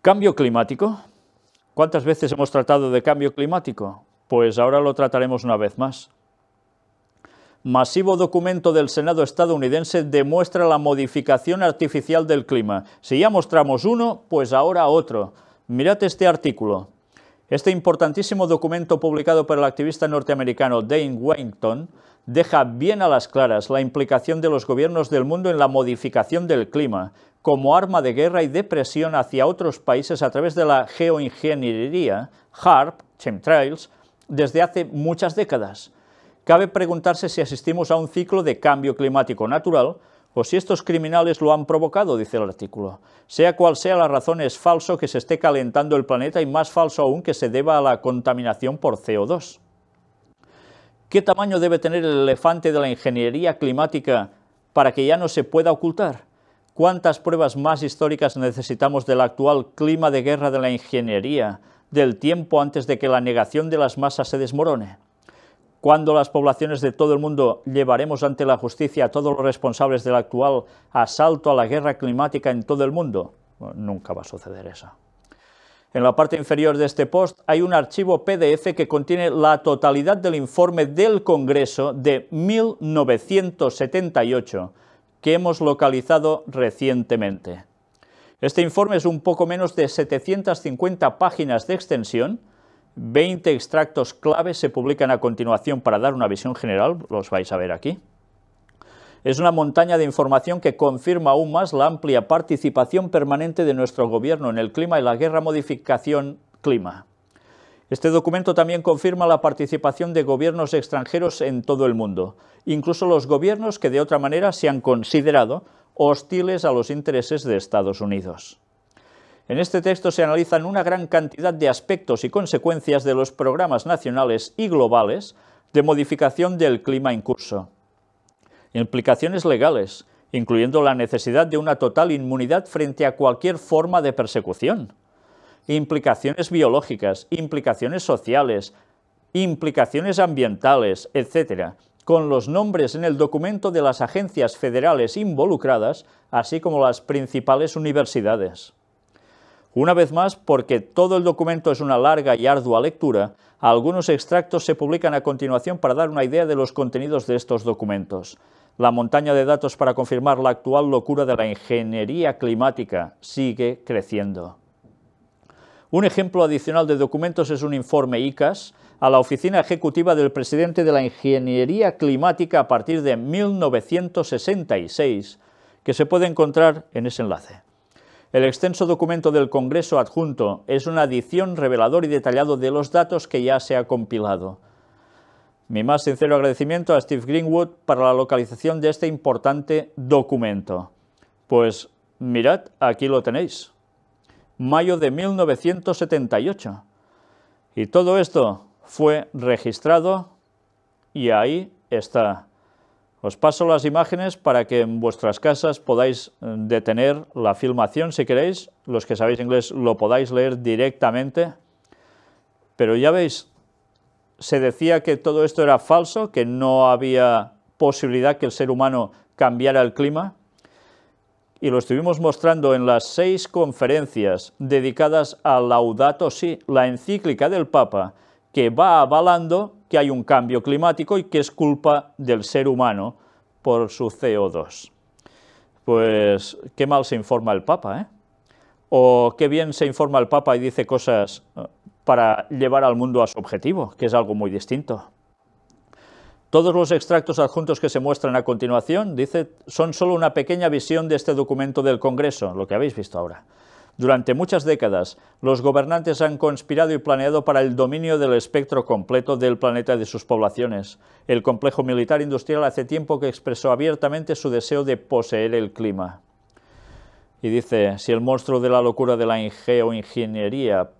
Cambio climático. ¿Cuántas veces hemos tratado de cambio climático? Pues ahora lo trataremos una vez más. Masivo documento del Senado estadounidense demuestra la modificación artificial del clima. Si ya mostramos uno, pues ahora otro. Mirad este artículo. Este importantísimo documento publicado por el activista norteamericano Dane Wellington deja bien a las claras la implicación de los gobiernos del mundo en la modificación del clima, como arma de guerra y de presión hacia otros países a través de la geoingeniería, HARP, chemtrails, desde hace muchas décadas. Cabe preguntarse si asistimos a un ciclo de cambio climático natural o si estos criminales lo han provocado, dice el artículo. Sea cual sea la razón, es falso que se esté calentando el planeta y más falso aún que se deba a la contaminación por CO2. ¿Qué tamaño debe tener el elefante de la ingeniería climática para que ya no se pueda ocultar? ¿Cuántas pruebas más históricas necesitamos del actual clima de guerra de la ingeniería, del tiempo antes de que la negación de las masas se desmorone? ¿Cuándo las poblaciones de todo el mundo llevaremos ante la justicia a todos los responsables del actual asalto a la guerra climática en todo el mundo? nunca va a suceder eso. En la parte inferior de este post hay un archivo PDF que contiene la totalidad del informe del Congreso de 1978 que hemos localizado recientemente. Este informe es un poco menos de 750 páginas de extensión, 20 extractos clave se publican a continuación para dar una visión general, los vais a ver aquí es una montaña de información que confirma aún más la amplia participación permanente de nuestro gobierno en el clima y la guerra modificación clima. Este documento también confirma la participación de gobiernos extranjeros en todo el mundo, incluso los gobiernos que de otra manera se han considerado hostiles a los intereses de Estados Unidos. En este texto se analizan una gran cantidad de aspectos y consecuencias de los programas nacionales y globales de modificación del clima en curso implicaciones legales, incluyendo la necesidad de una total inmunidad frente a cualquier forma de persecución, implicaciones biológicas, implicaciones sociales, implicaciones ambientales, etc., con los nombres en el documento de las agencias federales involucradas, así como las principales universidades. Una vez más, porque todo el documento es una larga y ardua lectura, algunos extractos se publican a continuación para dar una idea de los contenidos de estos documentos. La montaña de datos para confirmar la actual locura de la ingeniería climática sigue creciendo. Un ejemplo adicional de documentos es un informe ICAS a la oficina ejecutiva del presidente de la Ingeniería Climática a partir de 1966, que se puede encontrar en ese enlace. El extenso documento del Congreso adjunto es una adición revelador y detallado de los datos que ya se ha compilado. Mi más sincero agradecimiento a Steve Greenwood para la localización de este importante documento. Pues mirad, aquí lo tenéis. Mayo de 1978. Y todo esto fue registrado y ahí está. Os paso las imágenes para que en vuestras casas podáis eh, detener la filmación si queréis, los que sabéis inglés lo podáis leer directamente, pero ya veis, se decía que todo esto era falso, que no había posibilidad que el ser humano cambiara el clima, y lo estuvimos mostrando en las seis conferencias dedicadas a Laudato Si, la encíclica del Papa, que va avalando que hay un cambio climático y que es culpa del ser humano por su CO2. Pues qué mal se informa el Papa, ¿eh? O qué bien se informa el Papa y dice cosas eh, para llevar al mundo a su objetivo, que es algo muy distinto. Todos los extractos adjuntos que se muestran a continuación, dice, son solo una pequeña visión de este documento del Congreso, lo que habéis visto ahora. Durante muchas décadas, los gobernantes han conspirado y planeado para el dominio del espectro completo del planeta y de sus poblaciones. El complejo militar industrial hace tiempo que expresó abiertamente su deseo de poseer el clima. Y dice, si el monstruo de la locura de la geoingeniería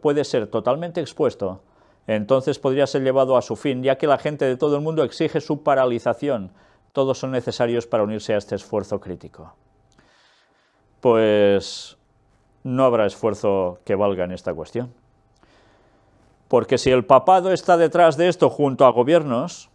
puede ser totalmente expuesto, entonces podría ser llevado a su fin, ya que la gente de todo el mundo exige su paralización. Todos son necesarios para unirse a este esfuerzo crítico. Pues no habrá esfuerzo que valga en esta cuestión. Porque si el papado está detrás de esto junto a gobiernos,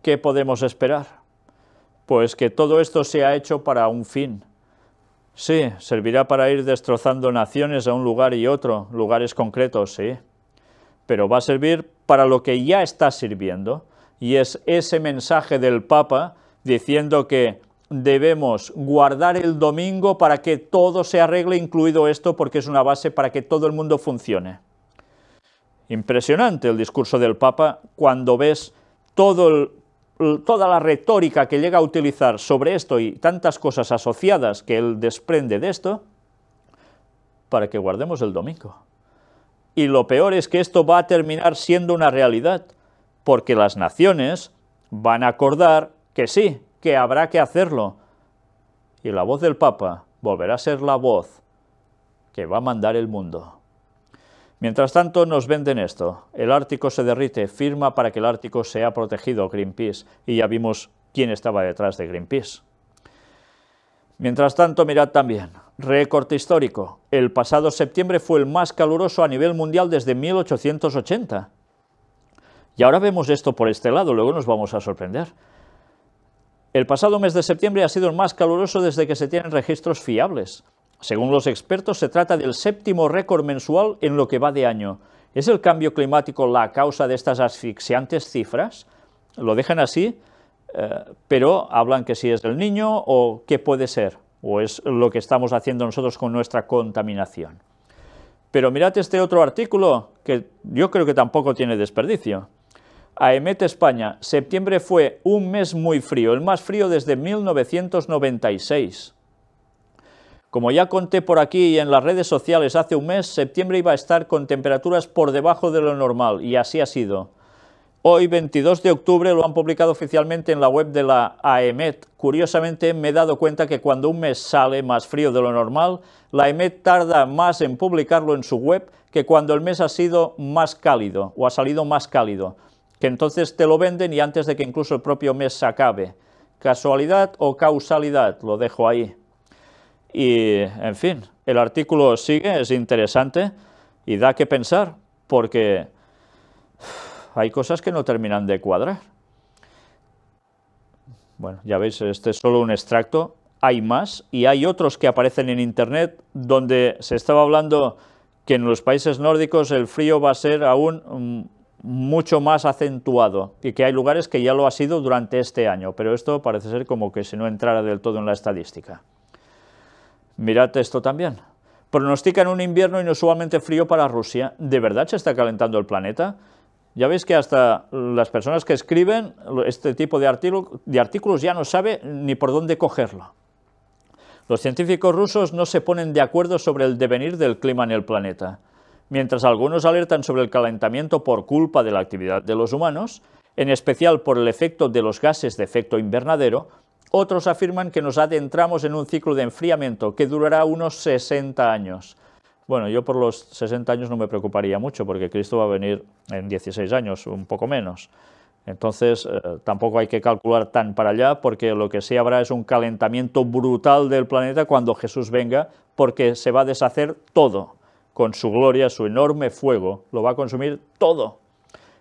¿qué podemos esperar? Pues que todo esto se ha hecho para un fin. Sí, servirá para ir destrozando naciones a un lugar y otro, lugares concretos, sí. Pero va a servir para lo que ya está sirviendo, y es ese mensaje del Papa diciendo que debemos guardar el domingo para que todo se arregle, incluido esto, porque es una base para que todo el mundo funcione. Impresionante el discurso del Papa cuando ves todo toda la retórica que llega a utilizar sobre esto y tantas cosas asociadas que él desprende de esto, para que guardemos el domingo. Y lo peor es que esto va a terminar siendo una realidad, porque las naciones van a acordar que sí, que habrá que hacerlo. Y la voz del Papa volverá a ser la voz que va a mandar el mundo. Mientras tanto nos venden esto. El Ártico se derrite, firma para que el Ártico sea protegido, Greenpeace. Y ya vimos quién estaba detrás de Greenpeace. Mientras tanto, mirad también, récord histórico. El pasado septiembre fue el más caluroso a nivel mundial desde 1880. Y ahora vemos esto por este lado, luego nos vamos a sorprender. El pasado mes de septiembre ha sido el más caluroso desde que se tienen registros fiables. Según los expertos, se trata del séptimo récord mensual en lo que va de año. ¿Es el cambio climático la causa de estas asfixiantes cifras? Lo dejan así, eh, pero hablan que si es el niño o qué puede ser, o es lo que estamos haciendo nosotros con nuestra contaminación. Pero mirad este otro artículo que yo creo que tampoco tiene desperdicio. AEMET España, septiembre fue un mes muy frío, el más frío desde 1996. Como ya conté por aquí y en las redes sociales hace un mes, septiembre iba a estar con temperaturas por debajo de lo normal, y así ha sido. Hoy, 22 de octubre, lo han publicado oficialmente en la web de la AEMET. Curiosamente, me he dado cuenta que cuando un mes sale más frío de lo normal, la AEMET tarda más en publicarlo en su web que cuando el mes ha sido más cálido o ha salido más cálido que entonces te lo venden y antes de que incluso el propio mes se acabe. ¿Casualidad o causalidad? Lo dejo ahí. Y, en fin, el artículo sigue, es interesante y da que pensar, porque hay cosas que no terminan de cuadrar. Bueno, ya veis, este es solo un extracto, hay más y hay otros que aparecen en Internet donde se estaba hablando que en los países nórdicos el frío va a ser aún mm, mucho más acentuado y que hay lugares que ya lo ha sido durante este año, pero esto parece ser como que si no entrara del todo en la estadística. Mirad esto también. Pronostican un invierno inusualmente frío para Rusia. ¿De verdad se está calentando el planeta? Ya veis que hasta las personas que escriben este tipo de, de artículos ya no sabe ni por dónde cogerlo. Los científicos rusos no se ponen de acuerdo sobre el devenir del clima en el planeta. Mientras algunos alertan sobre el calentamiento por culpa de la actividad de los humanos, en especial por el efecto de los gases de efecto invernadero, otros afirman que nos adentramos en un ciclo de enfriamiento que durará unos 60 años. Bueno, yo por los 60 años no me preocuparía mucho, porque Cristo va a venir en 16 años, un poco menos. Entonces, eh, tampoco hay que calcular tan para allá, porque lo que sí habrá es un calentamiento brutal del planeta cuando Jesús venga, porque se va a deshacer todo con su gloria, su enorme fuego, lo va a consumir todo.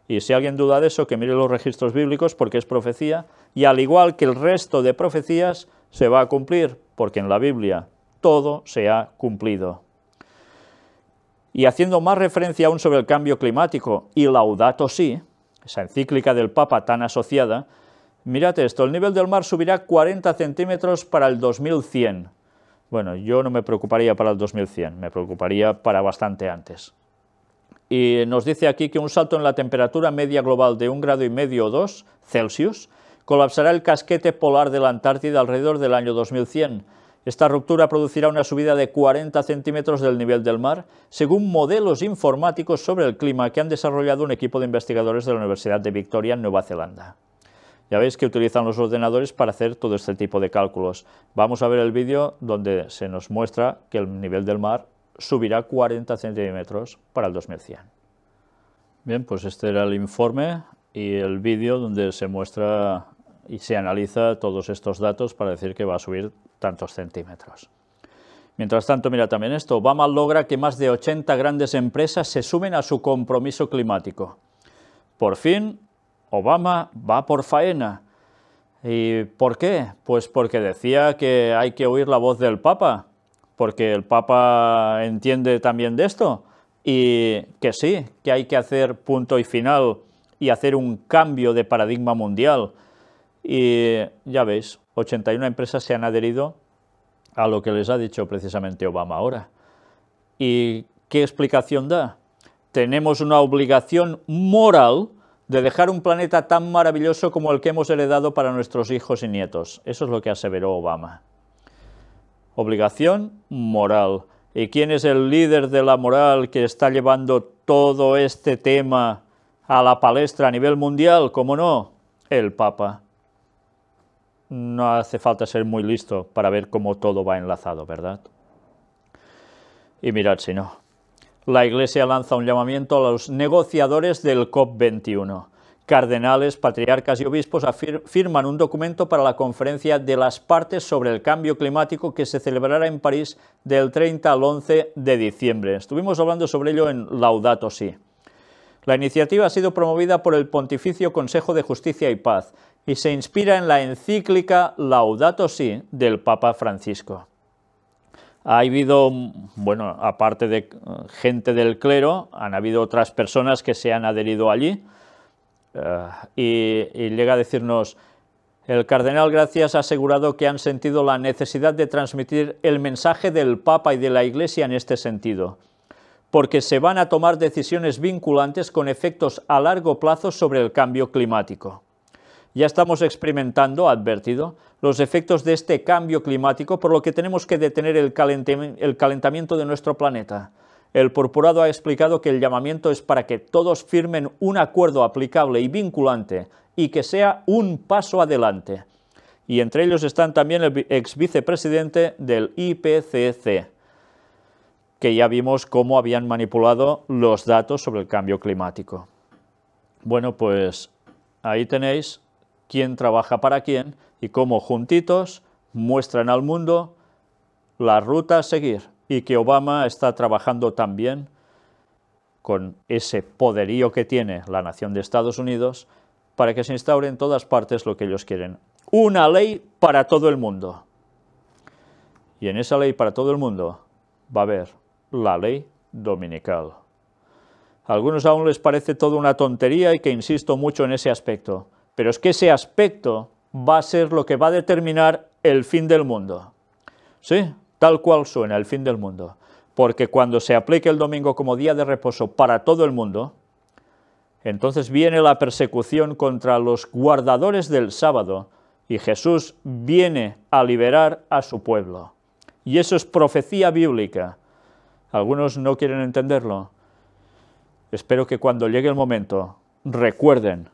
Y si alguien duda de eso, que mire los registros bíblicos porque es profecía, y al igual que el resto de profecías, se va a cumplir, porque en la Biblia todo se ha cumplido. Y haciendo más referencia aún sobre el cambio climático y Laudato Si, esa encíclica del Papa tan asociada, mirad esto, el nivel del mar subirá 40 centímetros para el 2100, bueno, yo no me preocuparía para el 2100, me preocuparía para bastante antes. Y nos dice aquí que un salto en la temperatura media global de un grado y medio o 2 Celsius colapsará el casquete polar de la Antártida alrededor del año 2100. Esta ruptura producirá una subida de 40 centímetros del nivel del mar, según modelos informáticos sobre el clima que han desarrollado un equipo de investigadores de la Universidad de Victoria en Nueva Zelanda. Ya veis que utilizan los ordenadores para hacer todo este tipo de cálculos. Vamos a ver el vídeo donde se nos muestra que el nivel del mar subirá 40 centímetros para el 2100. Bien, pues este era el informe y el vídeo donde se muestra y se analiza todos estos datos para decir que va a subir tantos centímetros. Mientras tanto, mira también esto, Obama logra que más de 80 grandes empresas se sumen a su compromiso climático. Por fin, Obama va por faena. ¿Y por qué? Pues porque decía que hay que oír la voz del Papa, porque el Papa entiende también de esto y que sí, que hay que hacer punto y final y hacer un cambio de paradigma mundial. Y ya veis, 81 empresas se han adherido a lo que les ha dicho precisamente Obama ahora. ¿Y qué explicación da? Tenemos una obligación moral de dejar un planeta tan maravilloso como el que hemos heredado para nuestros hijos y nietos. Eso es lo que aseveró Obama. Obligación moral. ¿Y quién es el líder de la moral que está llevando todo este tema a la palestra a nivel mundial? ¿Cómo no? El Papa. No hace falta ser muy listo para ver cómo todo va enlazado, ¿verdad? Y mirad si no. La Iglesia lanza un llamamiento a los negociadores del COP21. Cardenales, patriarcas y obispos firman un documento para la conferencia de las partes sobre el cambio climático que se celebrará en París del 30 al 11 de diciembre. Estuvimos hablando sobre ello en Laudato Si. La iniciativa ha sido promovida por el Pontificio Consejo de Justicia y Paz y se inspira en la encíclica Laudato Si del Papa Francisco ha habido, bueno, aparte de eh, gente del clero, han habido otras personas que se han adherido allí eh, y, llega a decirnos, el cardenal Gracias ha asegurado que han sentido la necesidad de transmitir el mensaje del Papa y de la Iglesia en este sentido, porque se van a tomar decisiones vinculantes con efectos a largo plazo sobre el cambio climático. Ya estamos experimentando, advertido, los efectos de este cambio climático, por lo que tenemos que detener el, calentamiento de nuestro planeta. El purpurado ha explicado que el llamamiento es para que todos firmen un acuerdo aplicable y vinculante y que sea un paso adelante. Y entre ellos están también el ex vicepresidente del IPCC, que ya vimos cómo habían manipulado los datos sobre el cambio climático. Bueno, pues ahí tenéis quién trabaja para quién y cómo juntitos muestran al mundo la ruta a seguir y que Obama está trabajando también con ese poderío que tiene la nación de Estados Unidos para que se instaure en todas partes lo que ellos quieren. Una ley para todo el mundo. Y en esa ley para todo el mundo va a haber la ley dominical. A algunos aún les parece toda una tontería y que insisto mucho en ese aspecto. Pero es que ese aspecto va a ser lo que va a determinar el fin del mundo. ¿Sí? Tal cual suena el fin del mundo. Porque cuando se aplique el domingo como día de reposo para todo el mundo, entonces viene la persecución contra los guardadores del sábado y Jesús viene a liberar a su pueblo. Y eso es profecía bíblica. Algunos no quieren entenderlo. Espero que cuando llegue el momento recuerden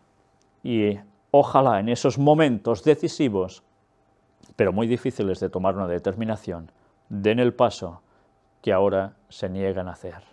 y Ojalá en esos momentos decisivos, pero muy difíciles de tomar una determinación, den el paso que ahora se niegan a hacer.